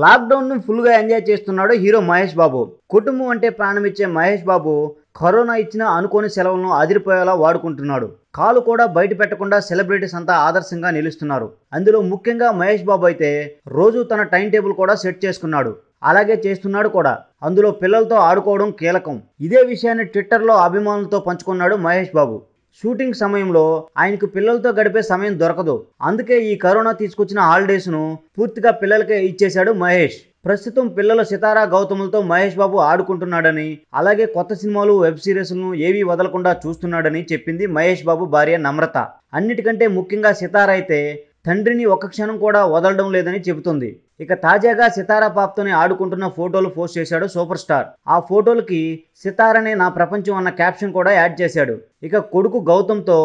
లాక్డౌన్ను ఫుల్గా ఎంజాయ్ చేస్తున్నాడు హీరో మహేష్ బాబు కుటుంబం అంటే ప్రాణం ఇచ్చే మహేష్ బాబు కరోనా ఇచ్చిన అనుకోని సెలవులను అదిరిపోయేలా వాడుకుంటున్నాడు కాలు కూడా బయట పెట్టకుండా సెలబ్రిటీస్ అంతా ఆదర్శంగా నిలుస్తున్నారు అందులో ముఖ్యంగా మహేష్ బాబు అయితే రోజు తన టైం టేబుల్ కూడా సెట్ చేసుకున్నాడు అలాగే చేస్తున్నాడు కూడా అందులో పిల్లలతో ఆడుకోవడం కీలకం ఇదే విషయాన్ని ట్విట్టర్లో అభిమానులతో పంచుకున్నాడు మహేష్ బాబు షూటింగ్ సమయంలో ఆయనకు పిల్లలతో గడిపే సమయం దొరకదు అందుకే ఈ కరోనా తీసుకొచ్చిన హాలిడేస్ను పూర్తిగా పిల్లలకే ఇచ్చేశాడు మహేష్ ప్రస్తుతం పిల్లల సితారా గౌతములతో మహేష్ బాబు ఆడుకుంటున్నాడని అలాగే కొత్త సినిమాలు వెబ్ సిరీస్లను ఏవీ వదలకుండా చూస్తున్నాడని చెప్పింది మహేష్ బాబు భార్య నమ్రత అన్నిటికంటే ముఖ్యంగా సితార అయితే తండ్రిని ఒక్క క్షణం కూడా వదలడం లేదని చెబుతుంది ఇక తాజాగా సితారా పాప్తోని ఆడుకుంటున్న ఫోటోలు పోస్ట్ చేశాడు సూపర్ స్టార్ ఆ ఫోటోలకి సితారనే నా ప్రపంచం అన్న క్యాప్షన్ కూడా యాడ్ చేశాడు ఇక కొడుకు గౌతమ్తో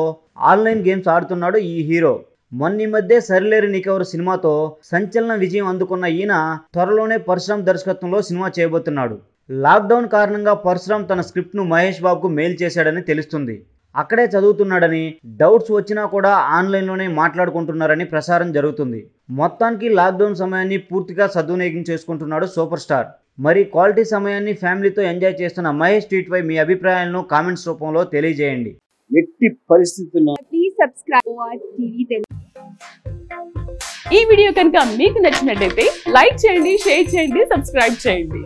ఆన్లైన్ గేమ్స్ ఆడుతున్నాడు ఈ హీరో మొన్న మధ్య సరిలేరు నీకెవరు సినిమాతో సంచలన విజయం అందుకున్న ఈయన త్వరలోనే పరశురామ్ దర్శకత్వంలో సినిమా చేయబోతున్నాడు లాక్డౌన్ కారణంగా పరశురామ్ తన స్క్రిప్ట్ను మహేష్ బాబుకు మెయిల్ చేశాడని తెలుస్తుంది అక్కడే చదువుతున్నాడని డౌట్స్ వచ్చినా కూడా ఆన్లైన్లోనే మాట్లాడుకుంటున్నారని ప్రసారం జరుగుతుంది మొత్తానికి లాక్డౌన్ సమయాన్ని పూర్తిగా సద్వినియోగం చేసుకుంటున్నాడు సూపర్ స్టార్ మరి క్వాలిటీ సమయాన్ని ఫ్యామిలీతో ఎంజాయ్ చేస్తున్న మహేష్ ట్వీట్ పై మీ అభిప్రాయాలను కామెంట్స్ రూపంలో తెలియజేయండి ఎట్టి ఈ వీడియో కనుక మీకు నచ్చినట్టయితే లైక్ చేయండి షేర్ చేయండి సబ్స్క్రైబ్ చేయండి